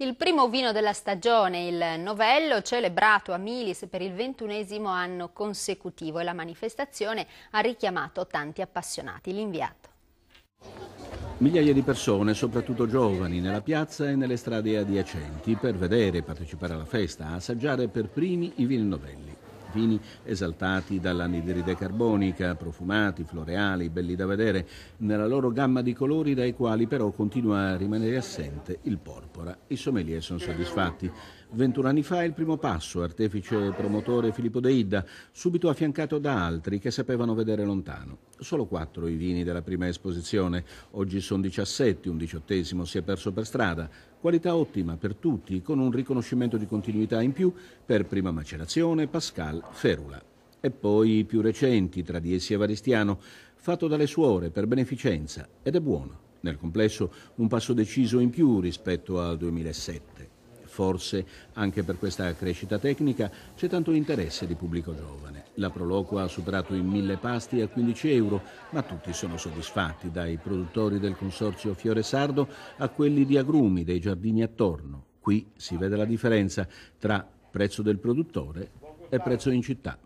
Il primo vino della stagione, il Novello, celebrato a Milis per il ventunesimo anno consecutivo e la manifestazione ha richiamato tanti appassionati. L'inviato. Migliaia di persone, soprattutto giovani, nella piazza e nelle strade adiacenti per vedere, partecipare alla festa, assaggiare per primi i vini novelli vini esaltati dall'anidride carbonica, profumati, floreali, belli da vedere, nella loro gamma di colori dai quali però continua a rimanere assente il porpora. I sommelier sono soddisfatti. 21 anni fa il primo passo, artefice promotore Filippo De Idda, subito affiancato da altri che sapevano vedere lontano. Solo quattro i vini della prima esposizione, oggi sono 17, un diciottesimo si è perso per strada. Qualità ottima per tutti, con un riconoscimento di continuità in più per prima macerazione Pascal Ferula. E poi i più recenti, tra di essi Evaristiano, fatto dalle suore per beneficenza ed è buono. Nel complesso un passo deciso in più rispetto al 2007. Forse anche per questa crescita tecnica c'è tanto interesse di pubblico giovane. La Proloqua ha superato i mille pasti a 15 euro, ma tutti sono soddisfatti, dai produttori del consorzio Fiore Sardo a quelli di agrumi dei giardini attorno. Qui si vede la differenza tra prezzo del produttore e prezzo in città.